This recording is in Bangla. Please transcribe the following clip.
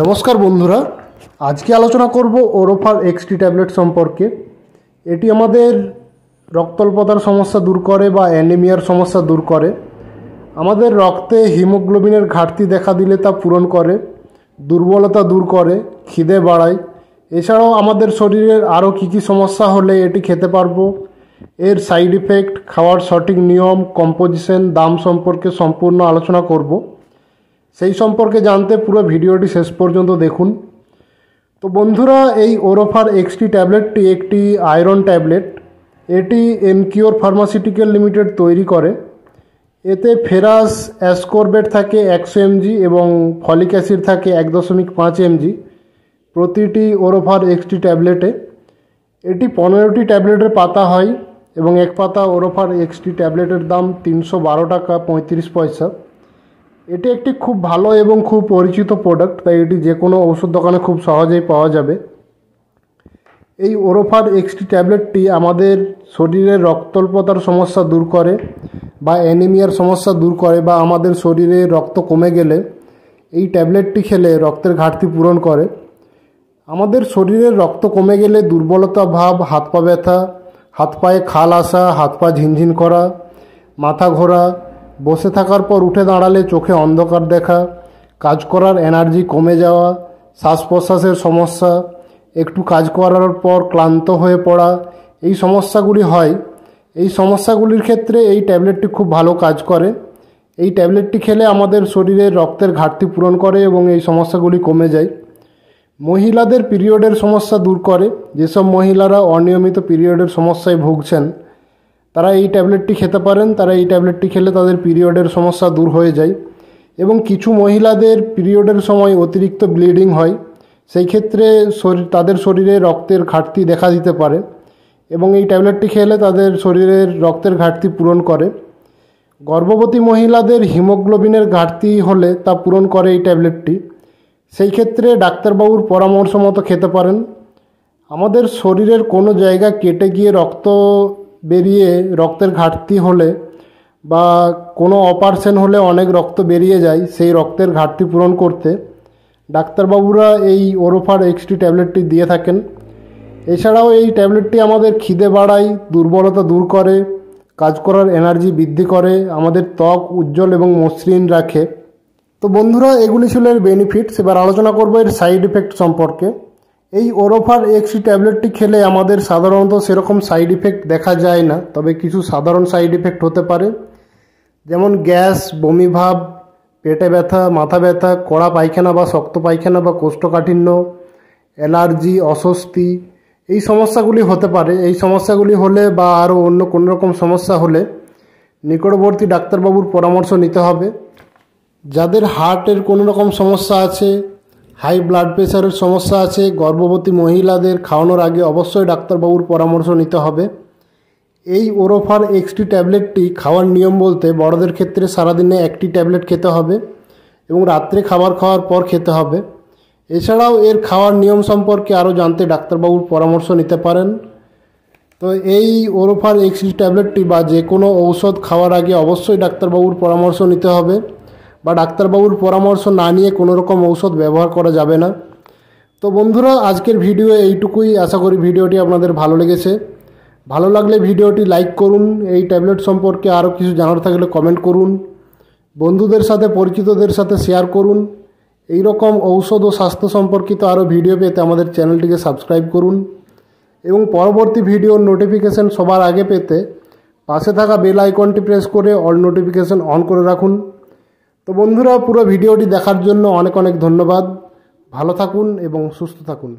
নমস্কার বন্ধুরা আজকে আলোচনা করব ওরোফার এক্সটি ট্যাবলেট সম্পর্কে এটি আমাদের রক্তল্পতার সমস্যা দূর করে বা অ্যানিমিয়ার সমস্যা দূর করে আমাদের রক্তে হিমোগ্লোবিনের ঘাটতি দেখা দিলে তা পূরণ করে দুর্বলতা দূর করে খিদে বাড়ায় এছাড়াও আমাদের শরীরের আরও কী কী সমস্যা হলে এটি খেতে পারবো এর সাইড ইফেক্ট খাওয়ার সঠিক নিয়ম কম্পোজিশন দাম সম্পর্কে সম্পূর্ণ আলোচনা করবো সেই সম্পর্কে জানতে পুরো ভিডিওটি শেষ পর্যন্ত দেখুন তো বন্ধুরা এই ওরোফার এক্সটি ট্যাবলেটটি একটি আয়রন ট্যাবলেট এটি এনকিওর ফার্মাসিউটিক্যাল লিমিটেড তৈরি করে এতে ফেরাস অ্যাসকোরবেট থাকে একশো এমজি এবং ফলিক অ্যাসিড থাকে এক দশমিক পাঁচ এমজি প্রতিটি ওরোফার এক্সটি ট্যাবলেটে এটি পনেরোটি ট্যাবলেটের পাতা হয় এবং এক পাতা ওরোফার এক্সটি ট্যাবলেটের দাম তিনশো বারো টাকা পঁয়ত্রিশ পয়সা এটি একটি খুব ভালো এবং খুব পরিচিত প্রোডাক্ট তাই এটি যে কোনো ওষুধ দোকানে খুব সহজেই পাওয়া যাবে এই ওরোফার এক্সটি ট্যাবলেটটি আমাদের শরীরের রক্তল্পতার সমস্যা দূর করে বা অ্যানিমিয়ার সমস্যা দূর করে বা আমাদের শরীরে রক্ত কমে গেলে এই ট্যাবলেটটি খেলে রক্তের ঘাটতি পূরণ করে আমাদের শরীরের রক্ত কমে গেলে দুর্বলতা ভাব হাত পা ব্যথা হাত পায়ে খাল আসা হাত পা ঝিনঝিন করা মাথা ঘোরা বসে থাকার পর উঠে দাঁড়ালে চোখে অন্ধকার দেখা কাজ করার এনার্জি কমে যাওয়া শ্বাস প্রশ্বাসের সমস্যা একটু কাজ করার পর ক্লান্ত হয়ে পড়া এই সমস্যাগুলি হয় এই সমস্যাগুলির ক্ষেত্রে এই ট্যাবলেটটি খুব ভালো কাজ করে এই ট্যাবলেটটি খেলে আমাদের শরীরের রক্তের ঘাটতি পূরণ করে এবং এই সমস্যাগুলি কমে যায় মহিলাদের পিরিয়ডের সমস্যা দূর করে যেসব মহিলারা অনিয়মিত পিরিয়ডের সমস্যায় ভুগছেন তারা এই ট্যাবলেটটি খেতে পারেন তারা এই ট্যাবলেটটি খেলে তাদের পিরিয়ডের সমস্যা দূর হয়ে যায় এবং কিছু মহিলাদের পিরিয়ডের সময় অতিরিক্ত ব্লিডিং হয় সেই ক্ষেত্রে শরীর তাদের শরীরে রক্তের ঘাটতি দেখা দিতে পারে এবং এই ট্যাবলেটটি খেলে তাদের শরীরের রক্তের ঘাটতি পূরণ করে গর্ভবতী মহিলাদের হিমোগ্লোবিনের ঘাটতি হলে তা পূরণ করে এই ট্যাবলেটটি সেই ক্ষেত্রে ডাক্তারবাবুর পরামর্শ মতো খেতে পারেন আমাদের শরীরের কোনো জায়গা কেটে গিয়ে রক্ত বেরিয়ে রক্তের ঘাটতি হলে বা কোনো অপারেশন হলে অনেক রক্ত বেরিয়ে যায় সেই রক্তের ঘাটতি পূরণ করতে ডাক্তারবাবুরা এই ওরোফার এক্সটি ট্যাবলেটটি দিয়ে থাকেন এছাড়াও এই ট্যাবলেটটি আমাদের খিদে বাড়ায় দুর্বলতা দূর করে কাজ করার এনার্জি বৃদ্ধি করে আমাদের ত্বক উজ্জ্বল এবং মসৃণ রাখে তো বন্ধুরা এগুলি ছিল এর বেনিফিটস এবার আলোচনা করবো এর সাইড ইফেক্ট সম্পর্কে এই ওরোফার এক্সি ট্যাবলেটটি খেলে আমাদের সাধারণত সেরকম সাইড ইফেক্ট দেখা যায় না তবে কিছু সাধারণ সাইড ইফেক্ট হতে পারে যেমন গ্যাস বমিভাব পেটে ব্যথা মাথা ব্যথা কড়া পায়খানা বা শক্ত পায়খানা বা কোষ্ঠকাঠিন্য অ্যালার্জি অস্বস্তি এই সমস্যাগুলি হতে পারে এই সমস্যাগুলি হলে বা আরও অন্য কোনো রকম সমস্যা হলে নিকটবর্তী ডাক্তারবাবুর পরামর্শ নিতে হবে যাদের হার্টের কোনো রকম সমস্যা আছে হাই ব্লাড প্রেশারের সমস্যা আছে গর্ভবতী মহিলাদের খাওয়ানোর আগে অবশ্যই ডাক্তারবাবুর পরামর্শ নিতে হবে এই ওরোফার এক্সটি ট্যাবলেটটি খাওয়ার নিয়ম বলতে বড়দের ক্ষেত্রে সারাদিনে একটি ট্যাবলেট খেতে হবে এবং রাত্রে খাবার খাওয়ার পর খেতে হবে এছাড়াও এর খাওয়ার নিয়ম সম্পর্কে আরও জানতে ডাক্তারবাবুর পরামর্শ নিতে পারেন তো এই ওরোফার এক্সটি ট্যাবলেটটি বা যে কোনো ঔষধ খাওয়ার আগে অবশ্যই ডাক্তারবাবুর পরামর্শ নিতে হবে বা ডাক্তারবাবুর পরামর্শ না নিয়ে কোনো রকম ঔষধ ব্যবহার করা যাবে না তো বন্ধুরা আজকের ভিডিও এইটুকুই আশা করি ভিডিওটি আপনাদের ভালো লেগেছে ভালো লাগলে ভিডিওটি লাইক করুন এই ট্যাবলেট সম্পর্কে আরও কিছু জানার থাকলে কমেন্ট করুন বন্ধুদের সাথে পরিচিতদের সাথে শেয়ার করুন এই রকম ঔষধ ও স্বাস্থ্য সম্পর্কিত আরও ভিডিও পেতে আমাদের চ্যানেলটিকে সাবস্ক্রাইব করুন এবং পরবর্তী ভিডিওর নোটিফিকেশন সবার আগে পেতে পাশে থাকা বেল আইকনটি প্রেস করে অল নোটিফিকেশন অন করে রাখুন তো বন্ধুরা পুরো ভিডিওটি দেখার জন্য অনেক অনেক ধন্যবাদ ভালো থাকুন এবং সুস্থ থাকুন